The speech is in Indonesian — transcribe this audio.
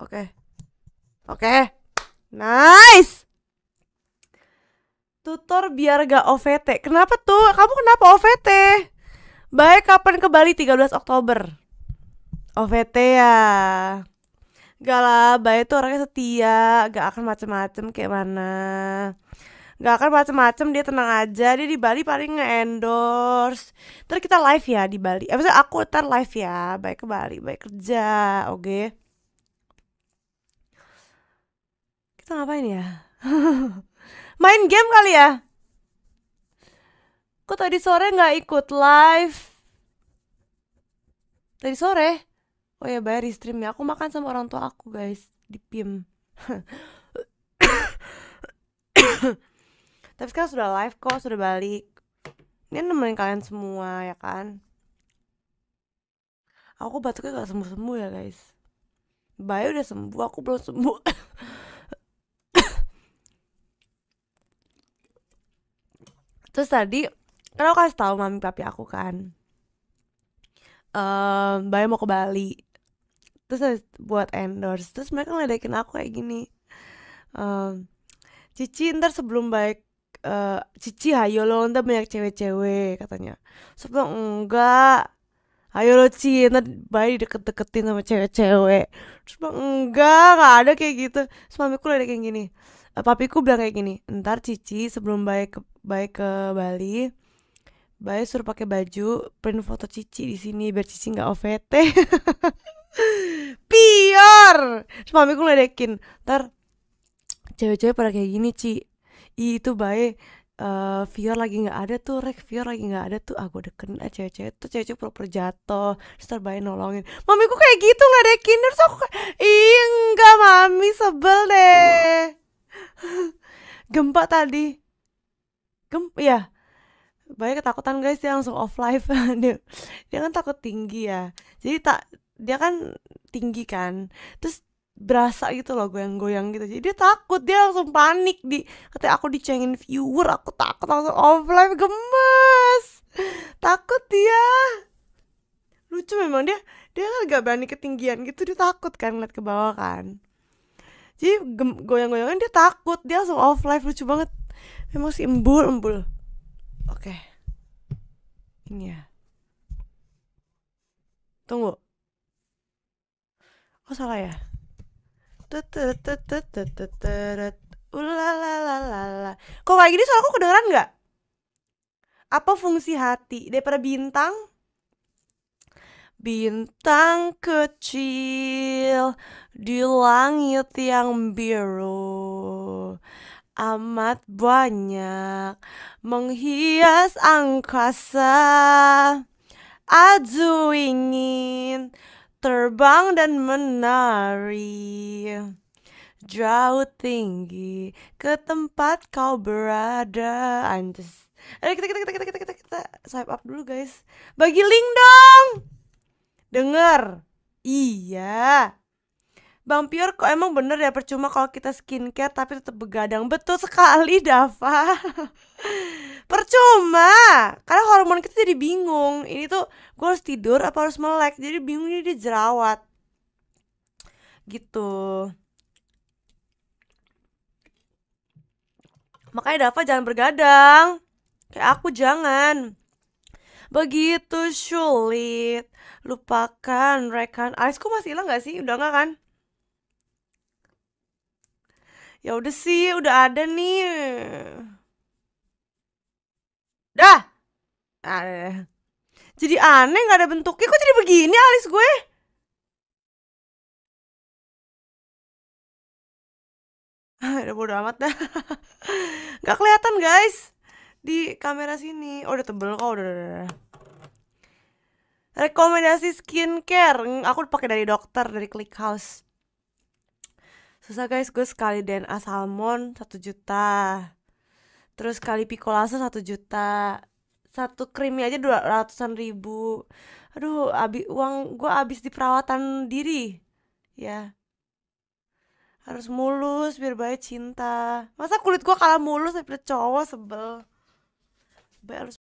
Oke. Oke. Nice. Tutor biar gak OVT. Kenapa tuh? Kamu kenapa OVT? Baik, kapan ke Bali 13 Oktober? OVT ya. Gak lah, Baik tuh orangnya setia, gak akan macem-macem kayak mana. Gak akan macem-macem, dia tenang aja. Dia di Bali paling nge-endorse. Ntar kita live ya di Bali. Eh, maksudnya aku ntar live ya, baik ke Bali, baik kerja, oke. Okay? kita ngapain ya? Main game kali ya? Kok tadi sore nggak ikut live? Tadi sore? Oh ya bayar di stream ya. Aku makan sama orang tua aku guys di PIM. Tapi sekarang sudah live kok, sudah balik. Ini nemenin kalian semua ya kan? Aku batuknya gak sembuh-sembuh ya guys. Bayu udah sembuh, aku belum sembuh. terus tadi kan aku kasih tahu mami papi aku kan um, ehm, Bayi mau ke Bali terus buat endorse terus mereka ngeledekin aku kayak gini um, Cici ntar sebelum baik Uh, Cici hayo lo ntar banyak cewek-cewek katanya Sebelum enggak Ayo lo Cici ntar bayi deket-deketin sama cewek-cewek Terus bang enggak enggak ada kayak gitu Terus mamiku ada kayak gini Eh, papiku bilang kayak gini ntar cici sebelum baik ke baik ke Bali baik suruh pakai baju print foto cici di sini biar cici nggak OVT pior suami ku ledekin ntar cewek-cewek pada kayak gini ci itu baik uh, eh, Vior lagi nggak ada tuh Rek Vior lagi nggak ada tuh aku ah, deken ah eh, cewek-cewek tuh cewek-cewek pura-pura jatuh terus bayi nolongin mamiku kayak gitu nggak ada terus aku ih enggak mami sebel deh Gempa tadi. Gem ya. Banyak ketakutan guys dia langsung off live. dia, dia kan takut tinggi ya. Jadi tak dia kan tinggi kan. Terus berasa gitu loh goyang-goyang gitu jadi dia takut dia langsung panik di ketika aku dicengin viewer aku takut langsung off live. gemes takut dia lucu memang dia dia kan gak berani ketinggian gitu dia takut kan ngeliat ke bawah kan jadi goyang-goyangan dia takut dia langsung off live lucu banget memang si embul embul oke okay. ini ya tunggu oh salah ya Ulalalala. Kok kayak gini suara aku kedengeran gak? Apa fungsi hati? Daripada bintang, Bintang kecil di langit yang biru amat banyak menghias angkasa. Azu ingin terbang dan menari jauh tinggi ke tempat kau berada. Anjus. Ayo eh, kita kita kita kita kita kita, kita. swipe up dulu guys. Bagi link dong. Dengar. Iya. Bang Pior kok emang bener ya percuma kalau kita skincare tapi tetap begadang. Betul sekali, Dava. percuma. Karena hormon kita jadi bingung. Ini tuh gue harus tidur apa harus melek. Jadi bingung jadi jerawat. Gitu. Makanya Dava jangan bergadang. Kayak aku jangan begitu sulit. Lupakan rekan. Alisku masih hilang gak sih? Udah gak kan? Ya udah sih, udah ada nih. Dah. Aneh. Ya, ya. Jadi aneh gak ada bentuknya. Kok jadi begini alis gue? Udah bodo amat dah. Gak kelihatan guys di kamera sini oh, udah tebel kok udah, udah, udah. rekomendasi skincare aku pakai dari dokter dari Click House susah guys gue sekali DNA salmon satu juta terus kali picolase satu juta satu krimnya aja dua ratusan ribu aduh abis uang gue habis di perawatan diri ya harus mulus biar baik cinta masa kulit gue kalah mulus daripada cowok sebel Bears